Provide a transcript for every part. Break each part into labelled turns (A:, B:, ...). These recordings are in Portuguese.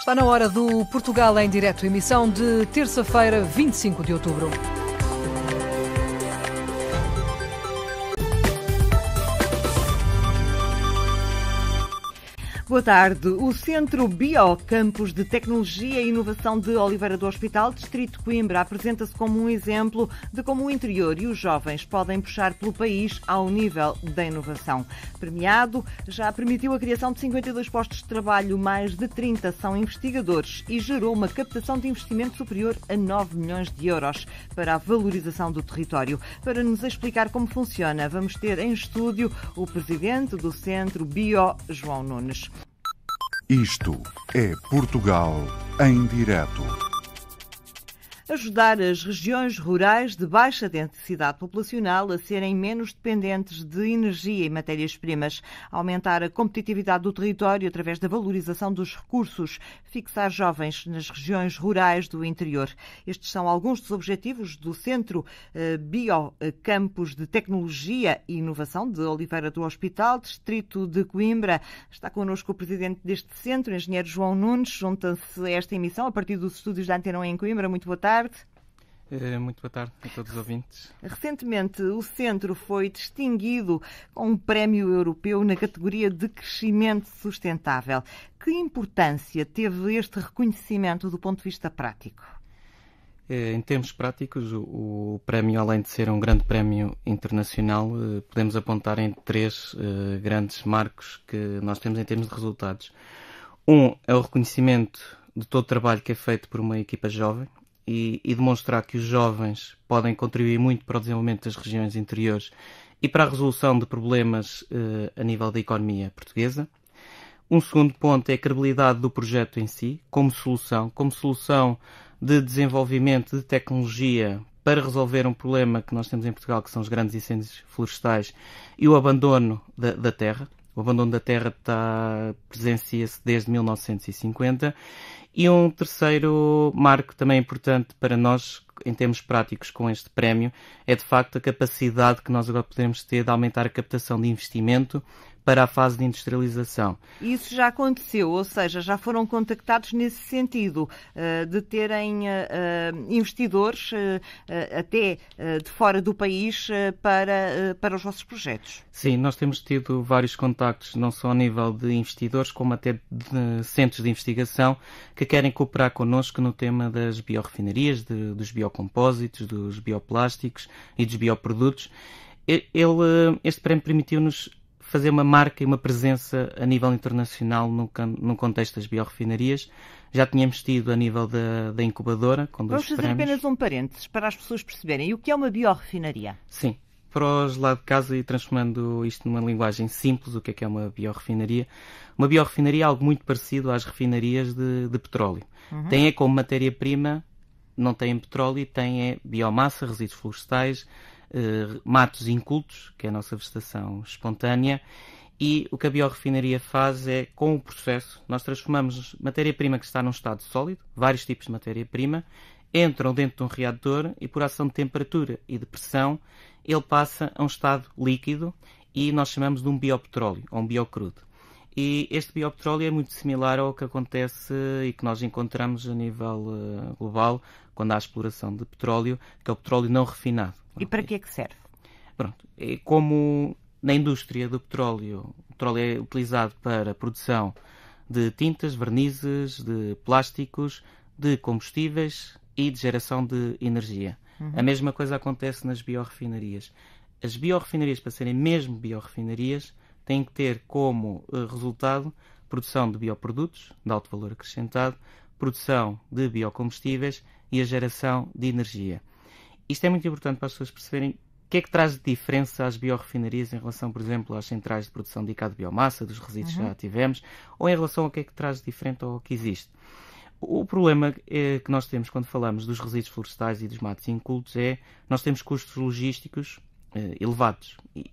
A: Está na hora do Portugal em Direto, emissão de terça-feira, 25 de outubro. Boa tarde. O Centro Biocampus de Tecnologia e Inovação de Oliveira do Hospital, Distrito de Coimbra, apresenta-se como um exemplo de como o interior e os jovens podem puxar pelo país ao nível da inovação. Premiado, já permitiu a criação de 52 postos de trabalho, mais de 30 são investigadores e gerou uma captação de investimento superior a 9 milhões de euros para a valorização do território. Para nos explicar como funciona, vamos ter em estúdio o presidente do Centro Bio, João Nunes. Isto é Portugal em direto ajudar as regiões rurais de baixa densidade populacional a serem menos dependentes de energia e matérias-primas, aumentar a competitividade do território através da valorização dos recursos, fixar jovens nas regiões rurais do interior. Estes são alguns dos objetivos do Centro eh, Biocampus de Tecnologia e Inovação de Oliveira do Hospital, Distrito de Coimbra. Está connosco o presidente deste centro, o engenheiro João Nunes. Junta-se a esta emissão a partir dos estúdios da Antena em Coimbra. Muito boa tarde tarde.
B: Eh, muito boa tarde a todos os ouvintes.
A: Recentemente, o Centro foi distinguido com um prémio europeu na categoria de crescimento sustentável. Que importância teve este reconhecimento do ponto de vista prático?
B: Eh, em termos práticos, o prémio, além de ser um grande prémio internacional, eh, podemos apontar em três grandes marcos que nós temos em termos de resultados. Um é o reconhecimento de todo o trabalho que é feito por uma equipa jovem, e, e demonstrar que os jovens podem contribuir muito para o desenvolvimento das regiões interiores e para a resolução de problemas eh, a nível da economia portuguesa. Um segundo ponto é a credibilidade do projeto em si, como solução, como solução de desenvolvimento de tecnologia para resolver um problema que nós temos em Portugal, que são os grandes incêndios florestais e o abandono da, da terra. O abandono da terra está, presencia-se desde 1950. E um terceiro marco também importante para nós, em termos práticos, com este prémio, é de facto a capacidade que nós agora podemos ter de aumentar a captação de investimento para a fase de industrialização.
A: Isso já aconteceu, ou seja, já foram contactados nesse sentido, eh, de terem eh, eh, investidores até de fora do país para, para os vossos projetos?
B: Sim, nós temos tido vários contactos, não só a nível de investidores, como até de centros de investigação que querem cooperar connosco no tema das biorefinarias, de, dos biocompósitos, dos bioplásticos e dos bioprodutos. Ele, este prémio permitiu-nos fazer uma marca e uma presença a nível internacional no, no contexto das biorefinarias. Já tínhamos tido a nível da, da incubadora, com dois Vamos fazer apenas
A: um parênteses para as pessoas perceberem. E o que é uma biorefinaria?
B: Sim. Para os lá de casa e transformando isto numa linguagem simples, o que é que é uma biorefinaria? Uma biorefinaria é algo muito parecido às refinarias de, de petróleo. Uhum. Tem é como matéria-prima, não tem petróleo, tem é biomassa, resíduos florestais, eh, matos incultos, que é a nossa vegetação espontânea, e o que a biorefinaria faz é, com o processo, nós transformamos matéria-prima que está num estado sólido, vários tipos de matéria-prima, entram dentro de um reator e, por ação de temperatura e de pressão, ele passa a um estado líquido e nós chamamos de um biopetróleo ou um biocrudo. E este biopetróleo é muito similar ao que acontece e que nós encontramos a nível eh, global quando há exploração de petróleo, que é o petróleo não refinado. E para que é que serve? Pronto, é como na indústria do petróleo, o petróleo é utilizado para a produção de tintas, vernizes, de plásticos, de combustíveis e de geração de energia. Uhum. A mesma coisa acontece nas biorrefinarias. As biorrefinarias, para serem mesmo biorrefinarias, têm que ter como eh, resultado produção de bioprodutos de alto valor acrescentado, produção de biocombustíveis e a geração de energia. Isto é muito importante para as pessoas perceberem o que é que traz de diferença às biorefinarias em relação, por exemplo, às centrais de produção de de biomassa, dos resíduos uhum. que já uhum. tivemos, ou em relação ao que é que traz de diferente ao que existe. O problema é, que nós temos quando falamos dos resíduos florestais e dos matos incultos é nós temos custos logísticos eh, elevados e,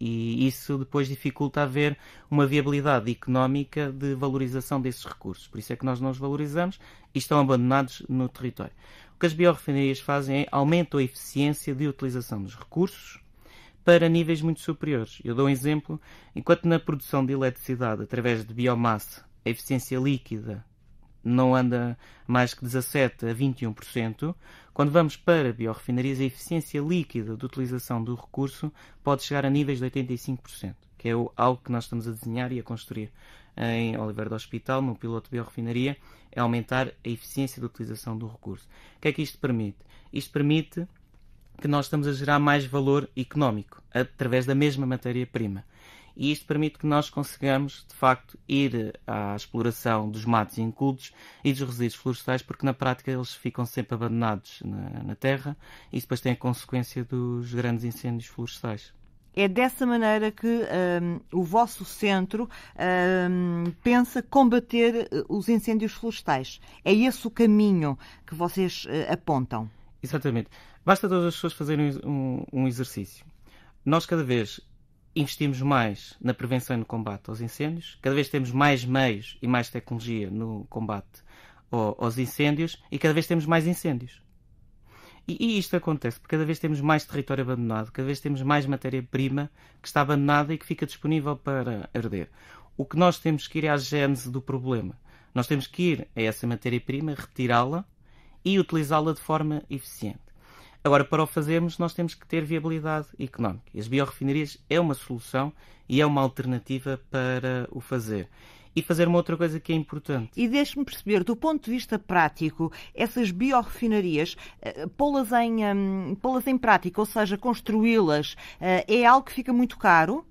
B: e, isso depois dificulta haver uma viabilidade económica de valorização desses recursos. Por isso é que nós não os valorizamos e estão abandonados no território o que as biorrefinarias fazem é aumentam a eficiência de utilização dos recursos para níveis muito superiores. Eu dou um exemplo, enquanto na produção de eletricidade através de biomassa a eficiência líquida não anda mais que 17 a 21%, quando vamos para biorrefinarias, a eficiência líquida de utilização do recurso pode chegar a níveis de 85%, que é algo que nós estamos a desenhar e a construir em Oliveira do Hospital, no piloto de biorrefinaria, é aumentar a eficiência da utilização do recurso. O que é que isto permite? Isto permite que nós estamos a gerar mais valor económico através da mesma matéria-prima. E isto permite que nós consigamos, de facto, ir à exploração dos matos incultos e dos resíduos florestais, porque na prática eles ficam sempre abandonados na, na terra e depois tem a consequência dos grandes incêndios florestais.
A: É dessa maneira que um, o vosso centro um, pensa combater eh, os incêndios florestais. É esse o caminho que vocês uh, apontam. Exatamente. Basta todas as pessoas fazerem um, um exercício. Nós, cada vez
B: investimos mais na prevenção e no combate aos incêndios, cada vez temos mais meios e mais tecnologia no combate aos incêndios e cada vez temos mais incêndios. E, e, isto acontece porque cada vez temos mais território abandonado, cada vez temos mais matéria-prima que está abandonada e que fica disponível para arder. O que nós temos que ir é à gênese do problema. Nós temos que ir a essa matéria-prima, retirá-la e utilizá-la de forma eficiente. Agora, para o fazermos, nós temos que ter viabilidade económica. As biorrefinarias é uma solução e é uma alternativa para o fazer e fazer uma outra coisa que é importante.
A: E deixe-me perceber, do ponto de vista prático, essas biorefinarias, eh, pô-las em, hum, pô em prática, ou seja, construí-las, eh, é algo que fica muito caro?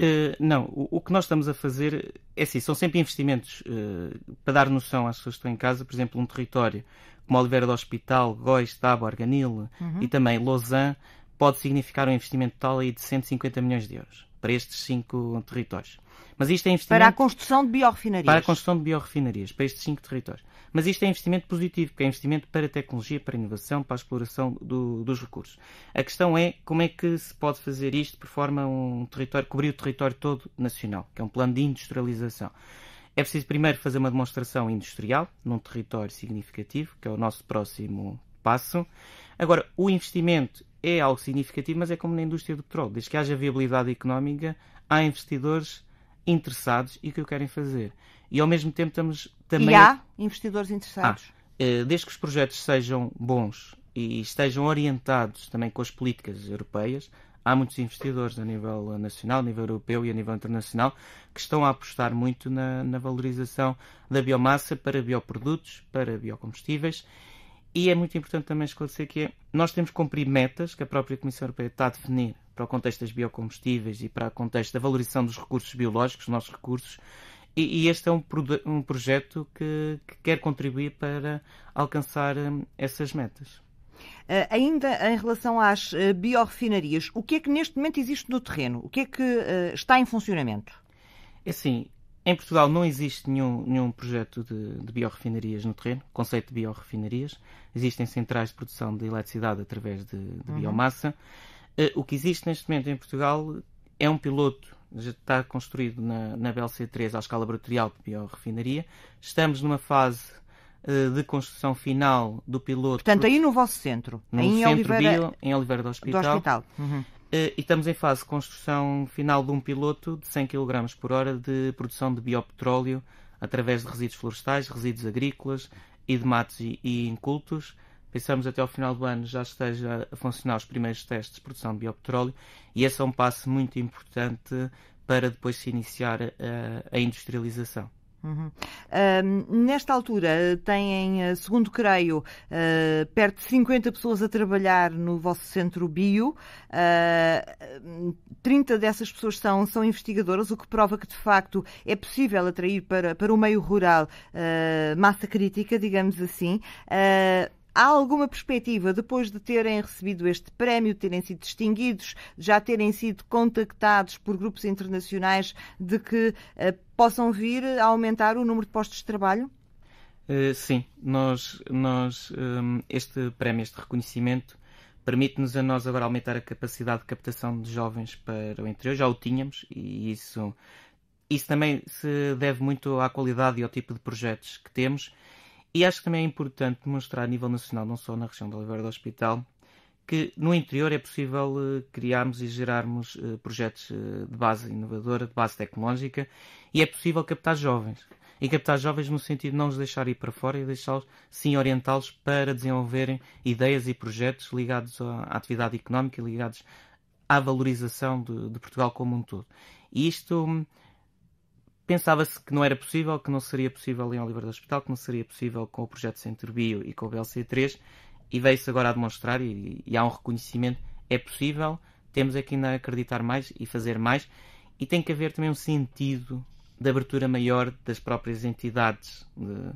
B: Uh, não, o, o, que nós estamos a fazer é assim, são sempre investimentos uh, para dar noção às pessoas que estão em casa, por exemplo, um território como Oliveira do Hospital, Góis, Tabo, Arganil uhum. e também Lausanne, pode significar um investimento total aí de 150 milhões de euros para estes cinco territórios. Mas isto é investimento... Para a construção
A: de biorrefinarias. Para a
B: construção de biorrefinarias, para estes cinco territórios. Mas isto é investimento positivo, porque é investimento para a tecnologia, para a inovação, para a exploração do, dos recursos. A questão é como é que se pode fazer isto por forma um território, cobrir o território todo nacional, que é um plano de industrialização. É preciso primeiro fazer uma demonstração industrial num território significativo, que é o nosso próximo passo. Agora, o investimento é algo significativo, mas é como na indústria do petróleo. Desde que haja viabilidade económica, há investidores interessados e que o querem fazer. E ao mesmo tempo estamos também. E há investidores interessados? Ah, eh, desde que os projetos sejam bons e estejam orientados também com as políticas europeias, há muitos investidores a nível nacional, a nível europeu e a nível internacional que estão a apostar muito na, na valorização da biomassa para bioprodutos, para biocombustíveis e é muito importante também esclarecer que é, nós temos que cumprir metas que a própria Comissão Europeia está a definir para o contexto das biocombustíveis e para o contexto da valorização dos recursos biológicos, dos nossos recursos, e, este é um, um projeto
A: que, que, quer contribuir para alcançar hum, essas metas. Uh, ainda em relação às uh, biorefinarias, o que é que neste momento existe no terreno? O que é que uh, está em funcionamento?
B: Assim, em Portugal não existe nenhum, nenhum projeto de, de biorrefinarias no terreno, conceito de biorrefinarias. Existem centrais de produção de eletricidade através de, de uhum. biomassa. Uh, o que existe neste momento em Portugal é um piloto, já está construído na, na BLC3 à escala brutorial de biorrefinaria. Estamos numa fase uh, de construção final do piloto. Portanto, aí no vosso centro, no em, centro Oliveira... Bio, em Oliveira do Hospital. Do Hospital. Uhum. Eh, e estamos em fase de construção final de um piloto de 100 kg por hora de produção de biopetróleo através de resíduos florestais, resíduos agrícolas e de matos e, e incultos. Pensamos até ao final do ano já esteja a funcionar os primeiros testes de produção de biopetróleo e esse é um passo muito
A: importante
B: para depois se iniciar a, eh, a industrialização. Uhum.
A: Uh, nesta altura, eh, têm, eh, segundo creio, uh, perto de 50 pessoas a trabalhar no vosso centro bio. Uh, 30 dessas pessoas são, são investigadoras, o que prova que, de facto, é possível atrair para, para o meio rural massa crítica, digamos assim. Há alguma perspectiva, depois de terem recebido este prémio, terem sido distinguidos, já terem sido contactados por grupos internacionais, de que eh, possam vir a aumentar o número de postos de trabalho?
B: Uh, sim, nós, nós um, ehm, este prémio, este reconhecimento, permite-nos a nós agora aumentar a capacidade de captação de jovens para o interior. Já o tínhamos e isso, isso também se deve muito à qualidade e ao tipo de projetos que temos e acho que também é importante demonstrar a nível nacional, não só na região da Oliveira do Hospital, que no interior é possível eh, criarmos e gerarmos eh, projetos eh, de base inovadora, de base tecnológica, e é possível captar jovens. E captar jovens no sentido de não os deixar ir para fora e deixá-los, sim, orientá-los para desenvolverem ideias e projetos ligados à atividade económica, e ligados à valorização de, de Portugal como um todo. E isto hum, pensava-se que não era possível, que não seria possível em Oliver do Hospital, que não seria possível com o projeto Centro Bio e com o BLC3, e veio-se agora a demonstrar, e, e, há um reconhecimento, é possível, temos é que ainda acreditar mais e fazer mais, e tem que haver também um sentido de abertura maior das próprias entidades, de,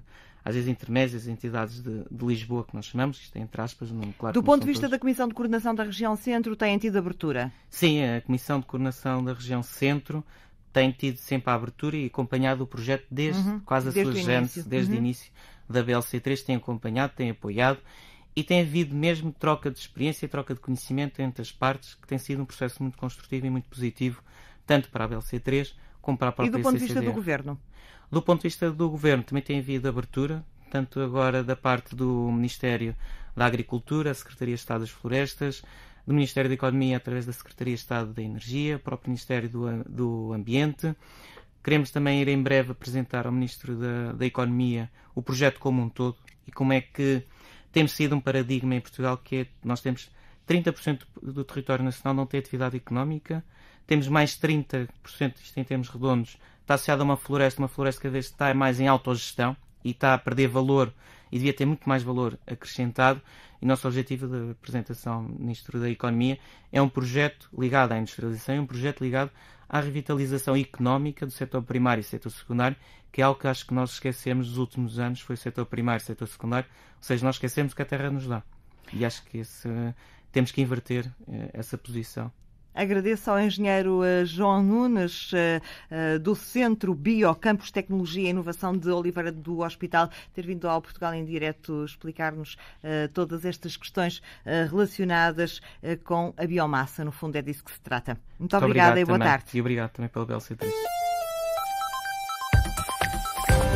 B: às vezes intermédias, entidades de, de, Lisboa, que nós chamamos, isto é entre aspas, não, claro. Do ponto de vista todos. da
A: Comissão de Coordenação da Região Centro, tem tido abertura?
B: Sim, a Comissão de Coordenação da Região Centro tem tido sempre a abertura e acompanhado o projeto desde uhum, quase desde a sua gênese, desde o uhum. início da BLC3, tem acompanhado, tem apoiado e tem havido mesmo troca de experiência e troca de conhecimento entre as partes, que tem sido um processo muito construtivo e muito positivo, tanto para a BLC3 como para a própria E do ponto de vista do Governo? Do ponto de vista do Governo, também tem havido abertura, tanto agora da parte do Ministério da Agricultura, a Secretaria de Estado das Florestas, do Ministério da Economia através da Secretaria de Estado da Energia, o próprio Ministério do, do Ambiente. Queremos também ir em breve apresentar ao Ministro da, da Economia o projeto como um todo e como é que temos sido um paradigma em Portugal que é, nós temos 30% do território nacional não tem atividade económica, temos mais 30%, isto em termos redondos, está associado a uma floresta, uma floresta que cada vez está mais em autogestão, e está a perder valor e devia ter muito mais valor acrescentado. E nosso objetivo da apresentação do Ministro da Economia é um projeto ligado à industrialização e um projeto ligado à revitalização económica do setor primário e setor secundário, que é algo que acho que nós esquecemos dos últimos anos, foi o setor primário e setor secundário, ou seja, nós esquecemos que a terra nos dá. E acho que esse, temos que inverter eh, essa posição.
A: Agradeço ao engenheiro eh, João Nunes, eh, eh, do Centro Biocampos Tecnologia e Inovação de Oliveira do Hospital, ter vindo ao Portugal em direto explicar-nos todas estas questões relacionadas com a biomassa. No fundo, é disso que se trata. Muito, Muito obrigada e boa também. tarde.
B: E obrigado também pelo bela serviço.